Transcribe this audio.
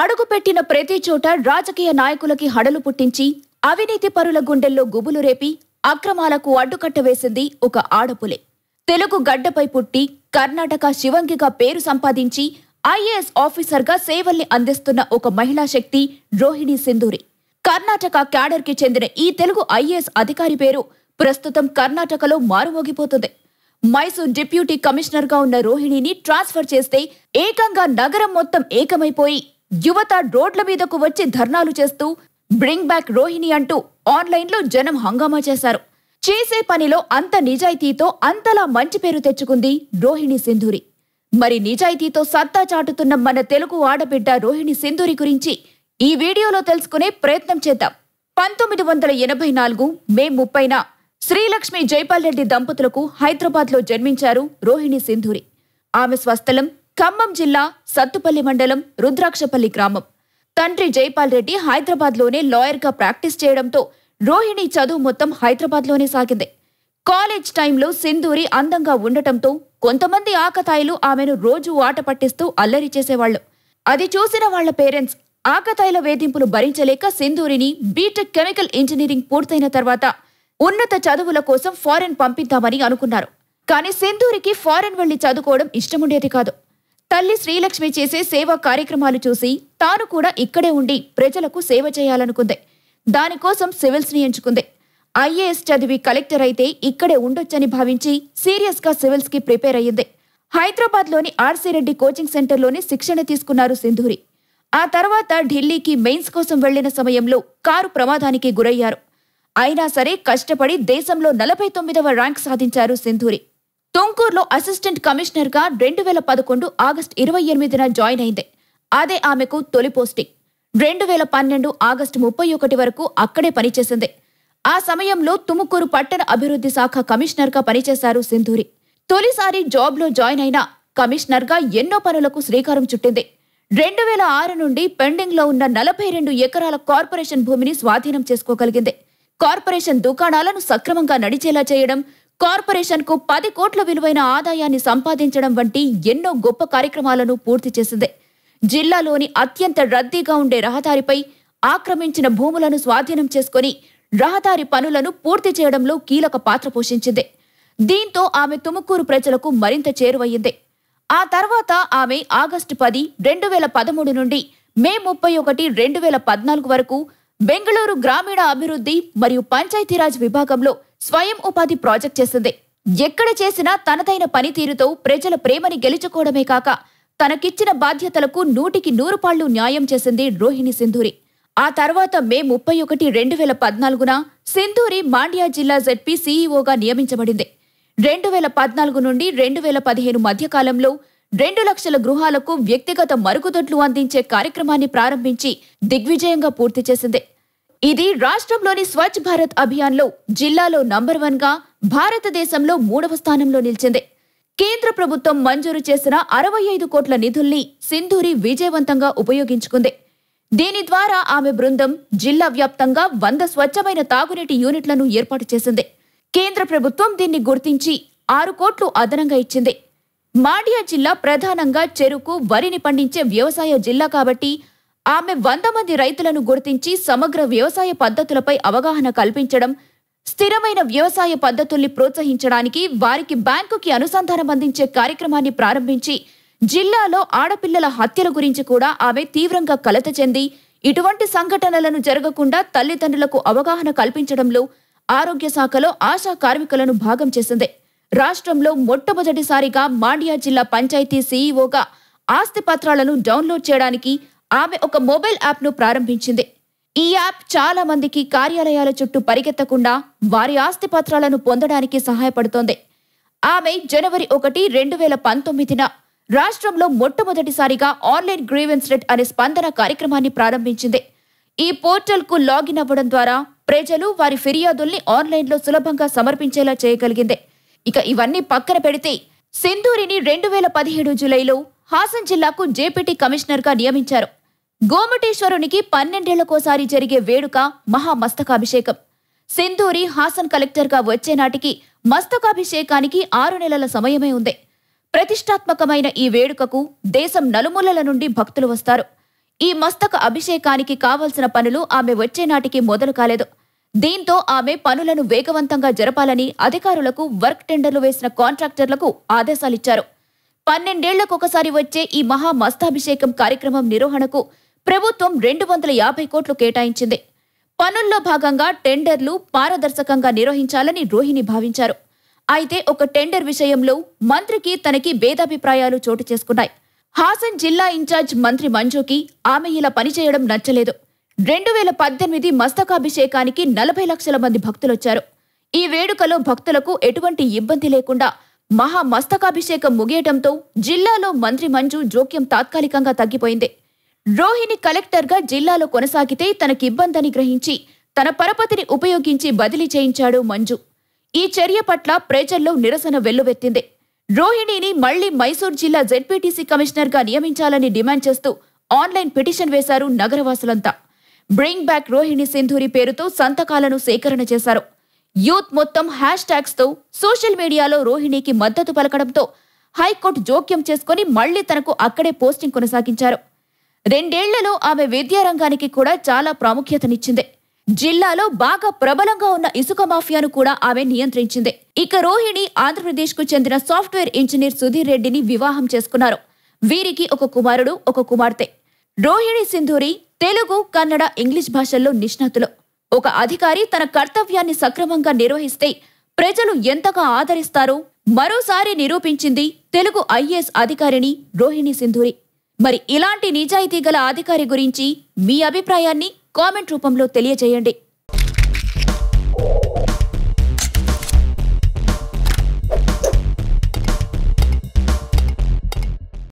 అడుగుపెట్టిన ప్రతి చోట రాజకీయ నాయకులకి హడలు పుట్టించి అవినీతి పరుల గుండెల్లో గుబులు రేపి అక్రమాలకు అడ్డుకట్ట వేసింది ఒక ఆడపులే తెలుగు గడ్డపై పుట్టి కర్ణాటక శివంగిగా పేరు సంపాదించి ఐఏఎస్ ఆఫీసర్గా సేవల్ని అందిస్తున్న ఒక మహిళా శక్తి రోహిణి సింధూరి కర్ణాటక క్యాడర్కి చెందిన ఈ తెలుగు ఐఏఎస్ అధికారి పేరు ప్రస్తుతం కర్ణాటకలో మారుమోగిపోతుంది మైసూర్ డిప్యూటీ కమిషనర్గా ఉన్న రోహిణిని ట్రాన్స్ఫర్ చేస్తే ఏకంగా నగరం మొత్తం ఏకమైపోయి యువత రోడ్ల మీదకు వచ్చి ధర్నాలు చేస్తూ బ్రింగ్ బ్యాక్ రోహిణి అంటూ ఆన్లైన్లో జనం హంగామా చేశారు చేసే పనిలో అంత నిజాయితీతో అంతలా మంచి పేరు తెచ్చుకుంది రోహిణి సింధూరి మరి నిజాయితీతో సత్తా చాటుతున్న మన తెలుగు ఆడబిడ్డ రోహిణి సింధూరి గురించి ఈ వీడియోలో తెలుసుకునే ప్రయత్నం చేద్దాం పంతొమ్మిది వందల ఎనభై నాలుగు మే ముప్పైన శ్రీలక్ష్మి జైపాల్ రెడ్డి దంపతులకు హైదరాబాద్లో జన్మించారు రోహిణి సింధూరి ఆమె స్వస్థలం ఖమ్మం జిల్లా సత్తుపల్లి మండలం రుద్రాక్షపల్లి గ్రామం తండ్రి జైపాల్ రెడ్డి హైదరాబాద్లోనే లాయర్గా ప్రాక్టీస్ చేయడంతో రోహిణి చదువు మొత్తం హైదరాబాద్లోనే సాగింది కాలేజ్ టైంలో సింధూరి అందంగా ఉండటంతో కొంతమంది ఆకతాయిలు ఆమెను రోజూ ఆట పట్టిస్తూ అల్లరి చేసేవాళ్లు అది చూసిన వాళ్ల పేరెంట్స్ ఆకతాయిల వేధింపులు భరించలేక సింధూరిని బీటెక్ కెమికల్ ఇంజనీరింగ్ పూర్తయిన తర్వాత ఉన్నత చదువుల కోసం ఫారెన్ పంపిద్దామని అనుకున్నారు కానీ సింధూరికి ఫారెన్ వెళ్లి చదువుకోవడం ఇష్టముండేది కాదు తల్లి శ్రీలక్ష్మి చేసే సేవా కార్యక్రమాలు చూసి తాను కూడా ఇక్కడే ఉండి ప్రజలకు సేవ చేయాలనుకుంది దానికోసం సివిల్స్ని ఎంచుకుంది ఐఏఎస్ చదివి కలెక్టర్ అయితే ఇక్కడే ఉండొచ్చని భావించి సీరియస్గా సివిల్స్కి ప్రిపేర్ అయ్యింది హైదరాబాద్లోని ఆర్సీ రెడ్డి కోచింగ్ సెంటర్లోనే శిక్షణ తీసుకున్నారు సింధూరి ఆ తర్వాత ఢిల్లీకి మెయిన్స్ కోసం వెళ్లిన సమయంలో కారు ప్రమాదానికి గురయ్యారు అయినా సరే కష్టపడి దేశంలో నలభై తొమ్మిదవ ర్యాంక్ సాధించారు సింధూరి తొంకూరులో అసిస్టెంట్ కమిషనర్గా రెండు వేల పదకొండు ఆగస్టు ఇరవై ఎనిమిదిన జాయిన్ అయింది అదే ఆమెకు తొలి పోస్టింగ్ రెండు వేల పన్నెండు ఆగస్టు ముప్పై ఒకటి వరకు అక్కడే పనిచేసింది ఆ సమయంలో తుముకూరు పట్టణ అభివృద్ధి శాఖ కమిషనర్గా పనిచేశారు సింధూరి తొలిసారి జాబ్లో జాయిన్ అయిన కమిషనర్గా ఎన్నో పనులకు శ్రీకారం చుట్టింది రెండు వేల ఆరు నుండి పెండింగ్లో ఉన్న నలభై రెండు ఎకరాల కార్పొరేషన్ భూమిని స్వాధీనం చేసుకోగలిగింది కార్పొరేషన్ దుకాణాలను సక్రమంగా నడిచేలా చేయడం కార్పొరేషన్ కు పది కోట్ల విలువైన ఆదాయాన్ని సంపాదించడం వంటి ఎన్నో గొప్ప కార్యక్రమాలను పూర్తి చేసింది జిల్లాలోని అత్యంత రద్దీగా ఉండే రహదారిపై ఆక్రమించిన భూములను స్వాధీనం చేసుకుని రహదారి పనులను పూర్తి చేయడంలో కీలక పాత్ర పోషించింది దీంతో ఆమె తుముకూరు ప్రజలకు మరింత చేరువయ్యింది ఆ తర్వాత ఆమె ఆగస్టు పది రెండు వేల పదమూడు నుండి మే ముప్పై ఒకటి రెండు వేల పద్నాలుగు వరకు బెంగళూరు గ్రామీణ అభివృద్ధి మరియు పంచాయతీరాజ్ విభాగంలో స్వయం ఉపాధి ప్రాజెక్ట్ చేసింది ఎక్కడ చేసినా తనదైన పనితీరుతో ప్రజల ప్రేమని గెలుచుకోవడమే కాక తనకిచ్చిన బాధ్యతలకు నూటికి నూరు పాళ్లు న్యాయం చేసింది రోహిణి సింధూరి ఆ తర్వాత మే ముప్పై ఒకటి రెండు వేల పద్నాలుగున సింధూరి మాండ్యా జిల్లా జెడ్పీ సీఈఓగా నియమించబడింది రెండు వేల పద్నాలుగు నుండి రెండు వేల పదిహేను మధ్యకాలంలో రెండు లక్షల గృహాలకు వ్యక్తిగత మరుగుదొడ్లు అందించే కార్యక్రమాన్ని ప్రారంభించి దిగ్విజయంగా పూర్తి చేసింది ఇది రాష్ట్రంలోని స్వచ్ఛ భారత్ అభియాన్లో జిల్లాలో నంబర్ వన్గా భారతదేశంలో మూడవ స్థానంలో నిలిచింది కేంద్ర ప్రభుత్వం మంజూరు చేసిన అరవై ఐదు కోట్ల నిధుల్ని సింధూరి విజయవంతంగా ఉపయోగించుకుంది దీని ద్వారా ఆమె బృందం జిల్లా వ్యాప్తంగా వంద స్వచ్ఛమైన తాగునీటి యూనిట్లను ఏర్పాటు చేసింది కేంద్ర ప్రభుత్వం దీన్ని గుర్తించి ఆరు కోట్లు అదనంగా ఇచ్చింది మాడియా జిల్లా ప్రధానంగా చెరుకు వరిని పండించే వ్యవసాయ జిల్లా కాబట్టి ఆమె వంద మంది రైతులను గుర్తించి సమగ్ర వ్యవసాయ పద్ధతులపై అవగాహన కల్పించడం స్థిరమైన వ్యవసాయ పద్ధతుల్ని ప్రోత్సహించడానికి వారికి బ్యాంకుకి అనుసంధానం అందించే కార్యక్రమాన్ని ప్రారంభించి జిల్లాలో ఆడపిల్లల హత్యల గురించి కూడా ఆమె తీవ్రంగా కలత చెంది ఇటువంటి సంఘటనలను జరగకుండా తల్లిదండ్రులకు అవగాహన కల్పించడంలో ఆరోగ్య శాఖలో ఆశా కార్మికులను భాగం చేసింది రాష్ట్రంలో మొట్టమొదటిసారిగా మాండ్యా జిల్లా పంచాయతీ సీఈఓగా ఆస్తి పత్రాలను డౌన్లోడ్ చేయడానికి ఆమె ఒక మొబైల్ యాప్ను ప్రారంభించింది ఈ యాప్ చాలా మందికి కార్యాలయాల చుట్టూ పరిగెత్తకుండా వారి ఆస్తిపత్రాలను పొందడానికి సహాయపడుతోంది ఆమె జనవరి ఒకటి రెండు వేల పంతొమ్మిదిన రాష్ట్రంలో మొట్టమొదటిసారిగా ఆన్లైన్ గ్రీవెన్స్ రెట్ అనే స్పందన కార్యక్రమాన్ని ప్రారంభించింది ఈ పోర్టల్కు లాగిన్ అవ్వడం ద్వారా ప్రజలు వారి ఫిర్యాదుల్ని ఆన్లైన్లో సులభంగా సమర్పించేలా చేయగలిగింది ఇక ఇవన్నీ పక్కన పెడితే సింధూరిని రెండు వేల పదిహేడు జూలైలో హాసన్ జిల్లాకు జేపీటీ కమిషనర్గా నియమించారు గోమటేశ్వరునికి పన్నెండేళ్లకోసారి జరిగే వేడుక మహామస్తకాభిషేకం సింధూరి హాసన్ కలెక్టర్గా గా వచ్చేనాటికి మస్తకాభిషేకానికి ఆరు నెలల సమయమే ఉంది ప్రతిష్టాత్మకమైన ఈ వేడుకకు దేశం నలుమూలల నుండి భక్తులు వస్తారు ఈ మస్తక అభిషేకానికి కావలసిన పనులు ఆమె వచ్చేనాటికి మొదలు కాలేదు దీంతో ఆమె పనులను వేగవంతంగా జరపాలని అధికారులకు వర్క్ టెండర్లు వేసిన కాంట్రాక్టర్లకు ఆదేశాలిచ్చారు పన్నెండేళ్లకొకసారి వచ్చే ఈ మహా మస్తాభిషేకం కార్యక్రమం నిర్వహణకు ప్రభుత్వం రెండు వందల యాభై కోట్లు కేటాయించింది పనుల్లో భాగంగా టెండర్లు పారదర్శకంగా నిర్వహించాలని రోహిణి భావించారు అయితే ఒక టెండర్ విషయంలో మంత్రికి తనకి భేదాభిప్రాయాలు చోటు చేసుకున్నాయి హాసన్ జిల్లా ఇన్ఛార్జ్ మంత్రి మంజుకి ఆమె ఇలా పనిచేయడం నచ్చలేదు రెండు వేల పద్దెనిమిది మస్తకాభిషేకానికి నలభై లక్షల మంది భక్తులొచ్చారు ఈ వేడుకలో భక్తులకు ఎటువంటి ఇబ్బంది లేకుండా మహా మస్తకాభిషేకం ముగియటంతో జిల్లాలో మంత్రి మంజు జోక్యం తాత్కాలికంగా తగ్గిపోయింది రోహిణి కలెక్టర్గా జిల్లాలో కొనసాగితే తనకిబ్బందని గ్రహించి తన పరపతిని ఉపయోగించి బదిలీ చేయించాడు మంజు ఈ చర్య పట్ల ప్రజల్లో నిరసన వెల్లువెత్తింది రోహిణిని మళ్లీ మైసూర్ జిల్లా జెడ్పీటీసీ కమిషనర్గా నియమించాలని డిమాండ్ చేస్తూ ఆన్లైన్ పిటిషన్ వేశారు నగరవాసులంతా బ్రింగ్ బ్యాక్ రోహిణి సింధూరి పేరుతో సంతకాలను సేకరణ చేశారు యూత్ మొత్తం హ్యాష్ ట్యాగ్స్తో సోషల్ మీడియాలో రోహిణికి మద్దతు పలకడంతో హైకోర్టు జోక్యం చేసుకుని మళ్లీ తనకు అక్కడే పోస్టింగ్ కొనసాగించారు రెండేళ్లలో ఆమె విద్యారంగానికి కూడా చాలా ప్రాముఖ్యతనిచ్చింది జిల్లాలో బాగా ప్రబలంగా ఉన్న ఇసుక మాఫియాను కూడా ఆమె నియంత్రించింది ఇక రోహిణి ఆంధ్రప్రదేశ్కు చెందిన సాఫ్ట్వేర్ ఇంజనీర్ సుధీర్ రెడ్డిని వివాహం చేసుకున్నారు వీరికి ఒక కుమారుడు ఒక కుమార్తె రోహిణి సింధూరి తెలుగు కన్నడ ఇంగ్లీష్ భాషల్లో నిష్ణాతులు ఒక అధికారి తన కర్తవ్యాన్ని సక్రమంగా నిర్వహిస్తే ప్రజలు ఎంతగా ఆదరిస్తారో మరోసారి నిరూపించింది తెలుగు ఐఏఎస్ అధికారిని రోహిణి సింధూరి మరి ఇలాంటి నిజాయితీ గల అధికారి గురించి మీ అభిప్రాయాన్ని కామెంట్ రూపంలో తెలియజేయండి